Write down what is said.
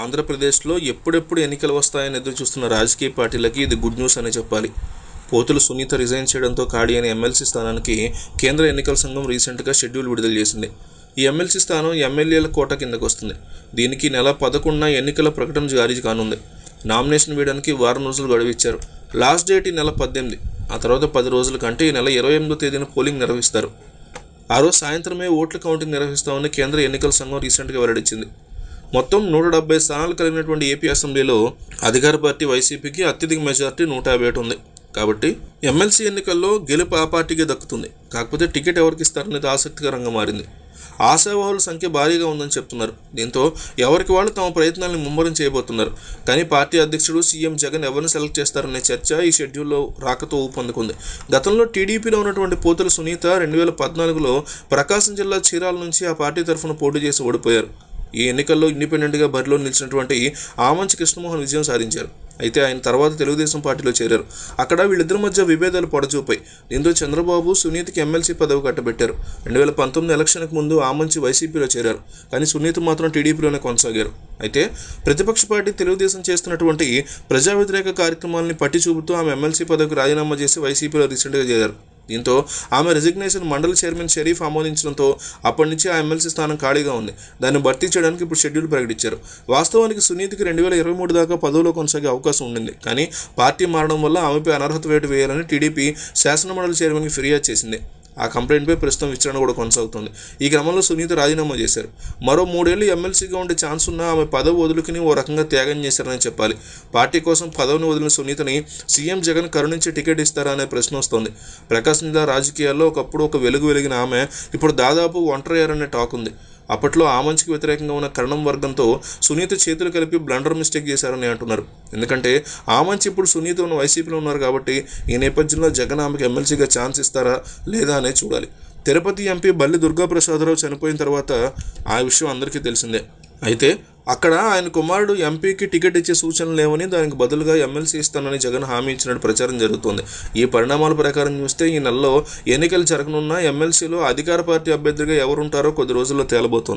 ఆంధ్రప్రదేశ్లో ఎప్పుడెప్పుడు ఎన్నికలు వస్తాయని ఎదురు చూస్తున్న రాజకీయ పార్టీలకి ఇది గుడ్ న్యూస్ అనే చెప్పాలి పోతులు సునీత రిజైన్ చేయడంతో ఖాళీ అయిన ఎమ్మెల్సీ స్థానానికి కేంద్ర ఎన్నికల సంఘం రీసెంట్గా షెడ్యూల్ విడుదల చేసింది ఈ ఎమ్మెల్సీ స్థానం ఎమ్మెల్యేల కోట కిందకు వస్తుంది దీనికి నెల పదకొండున ఎన్నికల ప్రకటన జారీ కానుంది నామినేషన్ వేయడానికి వారం రోజులు గడువిచ్చారు లాస్ట్ డేట్ ఈ నెల పద్దెనిమిది ఆ తర్వాత పది రోజుల కంటే ఈ నెల ఇరవై ఎనిమిదో తేదీన పోలింగ్ నిర్వహిస్తారు ఆ రోజు సాయంత్రమే ఓట్ల కౌంటింగ్ నిర్వహిస్తామని కేంద్ర ఎన్నికల సంఘం రీసెంట్గా వెల్లడించింది మొత్తం నూట డెబ్బై స్థానాలు కలిగినటువంటి ఏపీ అసెంబ్లీలో అధికార పార్టీ వైసీపీకి అత్యధిక మెజార్టీ నూట యాభై ఒకటి ఉంది కాబట్టి ఎమ్మెల్సీ ఎన్నికల్లో గెలుపు ఆ పార్టీకి దక్కుతుంది కాకపోతే టికెట్ ఎవరికి ఇస్తారనేది ఆసక్తికరంగా మారింది ఆశావాహుల సంఖ్య భారీగా ఉందని చెప్తున్నారు దీంతో ఎవరికి వాళ్ళు తమ ప్రయత్నాలను ముమ్మరం చేయబోతున్నారు కానీ పార్టీ అధ్యక్షుడు సీఎం జగన్ ఎవరిని సెలెక్ట్ చేస్తారనే చర్చ ఈ షెడ్యూల్లో రాకతో ఊపందుకుంది గతంలో టీడీపీలో ఉన్నటువంటి పోతుల సునీత రెండు వేల పద్నాలుగులో ప్రకాశం జిల్లా చీరాల నుంచి ఆ పార్టీ తరఫున పోటీ చేసి ఓడిపోయారు ఈ ఎన్నికల్లో ఇండిపెండెంట్గా బరిలో నిలిచినటువంటి ఆమంచి కృష్ణమోహన్ విజయం సాధించారు అయితే ఆయన తర్వాత తెలుగుదేశం పార్టీలో చేరారు అక్కడ వీళ్ళిద్దరి మధ్య విభేదాలు పొడచూపాయి దీంతో చంద్రబాబు సునీతికి ఎమ్మెల్సీ పదవి కట్టబెట్టారు రెండు వేల పంతొమ్మిది ఎలక్షన్కి ముందు ఆమంచి వైసీపీలో చేరారు కానీ సునీత మాత్రం టీడీపీలోనే కొనసాగారు అయితే ప్రతిపక్ష పార్టీ తెలుగుదేశం చేస్తున్నటువంటి ప్రజా వ్యతిరేక కార్యక్రమాలని పట్టి చూపుతూ ఆమె ఎమ్మెల్సీ పదవికి రాజీనామా చేసి వైసీపీలో రీసెంట్గా చేరారు దీంతో ఆమె రిజిగ్నేషన్ మండలి చైర్మన్ షరీఫ్ ఆమోదించడంతో అప్పటి నుంచి ఆ ఎమ్మెల్సీ స్థానం ఖాళీగా ఉంది దాన్ని భర్తీ చేయడానికి ఇప్పుడు షెడ్యూల్ ప్రకటించారు వాస్తవానికి సునీతికి రెండు వేల ఇరవై మూడు దాకా పదవిలో కొనసాగే అవకాశం ఉండింది కానీ పార్టీ మారడం వల్ల ఆమెపై అనర్హత వేటు వేయాలని టీడీపీ శాసనమండలి చైర్మన్కి ఫిర్యాదు చేసింది ఆ కంప్లైంట్పై ప్రస్తుతం విచారణ కూడా కొనసాగుతోంది ఈ క్రమంలో సునీత రాజీనామా చేశారు మరో మూడేళ్లు ఎమ్మెల్సీగా ఉండే ఛాన్స్ ఉన్న ఆమె పదవి వదులుకుని ఓ రకంగా త్యాగం చేశారని చెప్పాలి పార్టీ కోసం పదవిని వదిలిన సునీతని సీఎం జగన్ కరుణించి టికెట్ ఇస్తారా అనే ప్రశ్న వస్తోంది ప్రకాశం జిల్లా రాజకీయాల్లో ఒకప్పుడు ఒక వెలుగు వెలిగిన ఆమె ఇప్పుడు దాదాపు అనే టాక్ ఉంది అప్పట్లో ఆ మంచికి వ్యతిరేకంగా ఉన్న కరణం వర్గంతో సునీత చేతులు కలిపి బ్లండర్ మిస్టేక్ చేశారని అంటున్నారు ఎందుకంటే ఆ మంచి ఇప్పుడు సునీత ఉన్న వైసీపీలో ఉన్నారు కాబట్టి ఈ నేపథ్యంలో జగన్ ఆమెకు ఎమ్మెల్సీగా ఛాన్స్ ఇస్తారా లేదా అనేది చూడాలి తిరుపతి ఎంపీ బల్లి దుర్గాప్రసాదరావు చనిపోయిన తర్వాత ఆ విషయం అందరికీ తెలిసిందే అయితే అక్కడ ఆయన కుమారుడు ఎంపీకి టికెట్ ఇచ్చే సూచనలు లేవని దానికి బదులుగా ఎమ్మెల్సీ ఇస్తానని జగన్ హామీ ఇచ్చినట్టు ప్రచారం జరుగుతోంది ఈ పరిణామాల ప్రకారం చూస్తే ఈ నెలలో ఎన్నికలు జరగనున్న ఎమ్మెల్సీలో అధికార పార్టీ అభ్యర్థిగా ఎవరుంటారో కొద్ది రోజుల్లో తేలబోతోంది